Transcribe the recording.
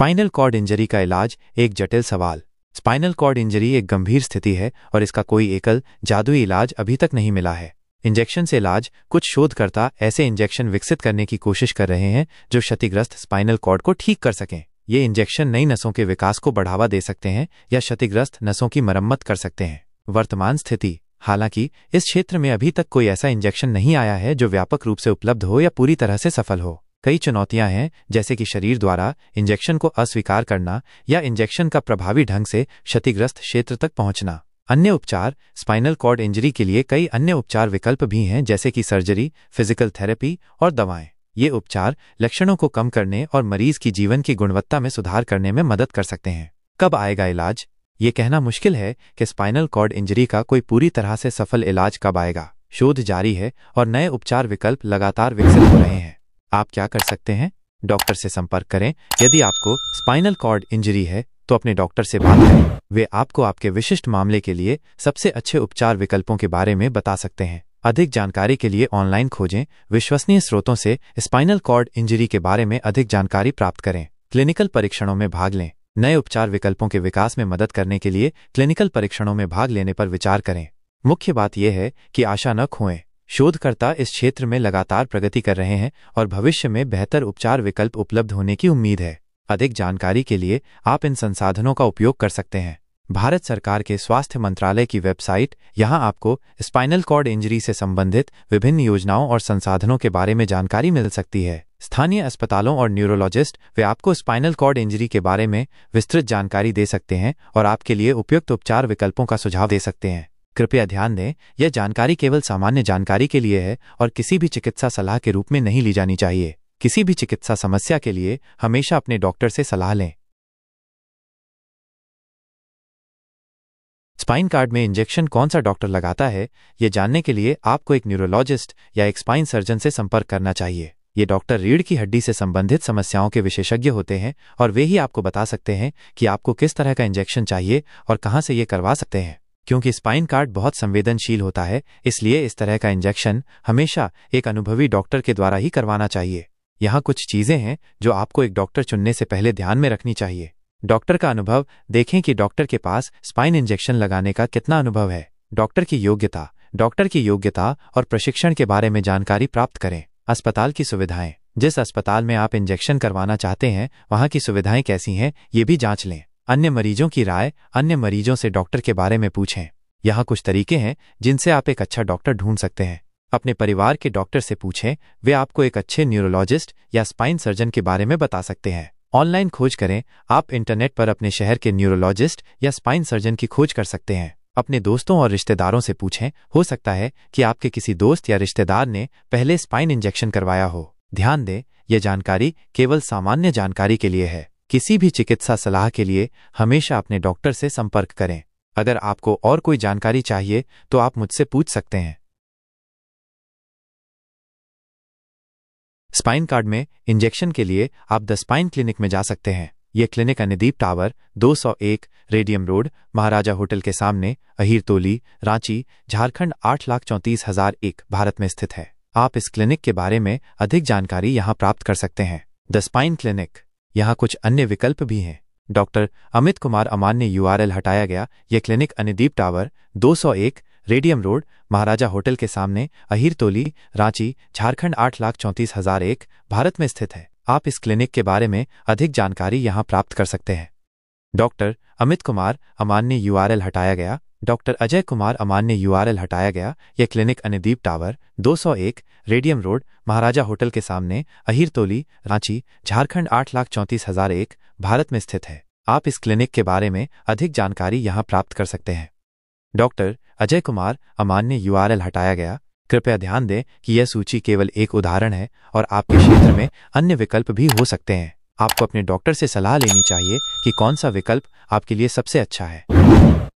spinal cord injury का इलाज एक जटिल सवाल स्पाइनल कॉर्ड इंजरी एक गंभीर स्थिति है और इसका कोई एकल जादुई इलाज अभी तक नहीं मिला है इंजेक्शन से इलाज कुछ शोधकर्ता ऐसे इंजेक्शन विकसित करने की कोशिश कर रहे हैं जो क्षतिग्रस्त स्पाइनल कॉर्ड को ठीक कर सकें ये इंजेक्शन नई नसों के विकास को बढ़ावा दे सकते हैं या क्षतिग्रस्त नसों की मरम्मत कर सकते हैं वर्तमान स्थिति हालांकि इस क्षेत्र में अभी तक कोई ऐसा इंजेक्शन नहीं आया है जो व्यापक रूप से उपलब्ध हो या पूरी तरह से सफल हो कई चुनौतियां हैं जैसे कि शरीर द्वारा इंजेक्शन को अस्वीकार करना या इंजेक्शन का प्रभावी ढंग से क्षतिग्रस्त क्षेत्र तक पहुंचना अन्य उपचार स्पाइनल कॉर्ड इंजरी के लिए कई अन्य उपचार विकल्प भी हैं जैसे कि सर्जरी फिजिकल थेरेपी और दवाएं ये उपचार लक्षणों को कम करने और मरीज की जीवन की गुणवत्ता में सुधार करने में मदद कर सकते हैं कब आएगा इलाज ये कहना मुश्किल है कि स्पाइनल कॉर्ड इंजरी का कोई पूरी तरह से सफल इलाज कब आएगा शोध जारी है और नए उपचार विकल्प लगातार विकसित हो रहे हैं आप क्या कर सकते हैं डॉक्टर से संपर्क करें यदि आपको स्पाइनल कॉर्ड इंजरी है तो अपने डॉक्टर से बात करें वे आपको आपके विशिष्ट मामले के लिए सबसे अच्छे उपचार विकल्पों के बारे में बता सकते हैं अधिक जानकारी के लिए ऑनलाइन खोजें विश्वसनीय स्रोतों से स्पाइनल कॉर्ड इंजरी के बारे में अधिक जानकारी प्राप्त करें क्लिनिकल परीक्षणों में भाग लें नए उपचार विकल्पों के विकास में मदद करने के लिए क्लिनिकल परीक्षणों में भाग लेने पर विचार करें मुख्य बात यह है कि आशा न खोएं शोधकर्ता इस क्षेत्र में लगातार प्रगति कर रहे हैं और भविष्य में बेहतर उपचार विकल्प उपलब्ध होने की उम्मीद है अधिक जानकारी के लिए आप इन संसाधनों का उपयोग कर सकते हैं भारत सरकार के स्वास्थ्य मंत्रालय की वेबसाइट यहां आपको स्पाइनल कॉर्ड इंजरी से संबंधित विभिन्न योजनाओं और संसाधनों के बारे में जानकारी मिल सकती है स्थानीय अस्पतालों और न्यूरोलॉजिस्ट वे आपको स्पाइनल कॉर्ड इंजरी के बारे में विस्तृत जानकारी दे सकते हैं और आपके लिए उपयुक्त उपचार विकल्पों का सुझाव दे सकते हैं कृपया ध्यान दें यह जानकारी केवल सामान्य जानकारी के लिए है और किसी भी चिकित्सा सलाह के रूप में नहीं ली जानी चाहिए किसी भी चिकित्सा समस्या के लिए हमेशा अपने डॉक्टर से सलाह लें स्पाइन कार्ड में इंजेक्शन कौन सा डॉक्टर लगाता है ये जानने के लिए आपको एक न्यूरोलॉजिस्ट या एक स्पाइन सर्जन से संपर्क करना चाहिए ये डॉक्टर रीढ़ की हड्डी से संबंधित समस्याओं के विशेषज्ञ होते हैं और वे ही आपको बता सकते हैं कि आपको किस तरह का इंजेक्शन चाहिए और कहाँ से ये करवा सकते हैं क्योंकि स्पाइन कार्ड बहुत संवेदनशील होता है इसलिए इस तरह का इंजेक्शन हमेशा एक अनुभवी डॉक्टर के द्वारा ही करवाना चाहिए यहाँ कुछ चीज़ें हैं जो आपको एक डॉक्टर चुनने से पहले ध्यान में रखनी चाहिए डॉक्टर का अनुभव देखें कि डॉक्टर के पास स्पाइन इंजेक्शन लगाने का कितना अनुभव है डॉक्टर की योग्यता डॉक्टर की योग्यता और प्रशिक्षण के बारे में जानकारी प्राप्त करें अस्पताल की सुविधाएं जिस अस्पताल में आप इंजेक्शन करवाना चाहते हैं वहाँ की सुविधाएं कैसी हैं ये भी जांच लें अन्य मरीजों की राय अन्य मरीजों से डॉक्टर के बारे में पूछें यहाँ कुछ तरीके हैं जिनसे आप एक अच्छा डॉक्टर ढूंढ सकते हैं अपने परिवार के डॉक्टर से पूछें वे आपको एक अच्छे न्यूरोलॉजिस्ट या स्पाइन सर्जन के बारे में बता सकते हैं ऑनलाइन खोज करें आप इंटरनेट पर अपने शहर के न्यूरोलॉजिस्ट या स्पाइन सर्जन की खोज कर सकते हैं अपने दोस्तों और रिश्तेदारों से पूछें हो सकता है कि आपके किसी दोस्त या रिश्तेदार ने पहले स्पाइन इंजेक्शन करवाया हो ध्यान दें यह जानकारी केवल सामान्य जानकारी के लिए है किसी भी चिकित्सा सलाह के लिए हमेशा अपने डॉक्टर से संपर्क करें अगर आपको और कोई जानकारी चाहिए तो आप मुझसे पूछ सकते हैं स्पाइन कार्ड में इंजेक्शन के लिए आप द स्पाइन क्लिनिक में जा सकते हैं ये clinic Anideep tower 201 radium road Maharaja hotel के सामने तोली रांची झारखंड आठ लाख चौंतीस हजार एक भारत में स्थित है आप इस क्लिनिक के बारे में अधिक जानकारी यहाँ प्राप्त कर सकते हैं द स्पाइन क्लिनिक यहाँ कुछ अन्य विकल्प भी हैं डॉक्टर अमित कुमार अमान ने यूआरएल हटाया गया ये clinic Anideep tower 201 radium road Maharaja hotel के सामने अहिर तोली रांची झारखंड आठ लाख चौंतीस हजार एक भारत में स्थित है आप इस क्लिनिक के बारे में अधिक जानकारी यहाँ प्राप्त कर सकते हैं डॉक्टर अमित कुमार अमान ने यूआरएल हटाया गया डॉक्टर अजय कुमार अमान ने यूआरएल हटाया गया यह clinic Anideep tower 201 radium road Maharaja hotel के सामने अहिरतोली रांची झारखंड आठ लाख चौंतीस हजार एक भारत में स्थित है आप इस क्लिनिक के बारे में अधिक जानकारी यहाँ प्राप्त कर सकते हैं डॉक्टर अजय कुमार अमान ने यूआरएल हटाया गया कृपया ध्यान दें कि यह सूची केवल एक उदाहरण है और आपके क्षेत्र में अन्य विकल्प भी हो सकते हैं आपको अपने डॉक्टर से सलाह लेनी चाहिए कि कौन सा विकल्प आपके लिए सबसे अच्छा है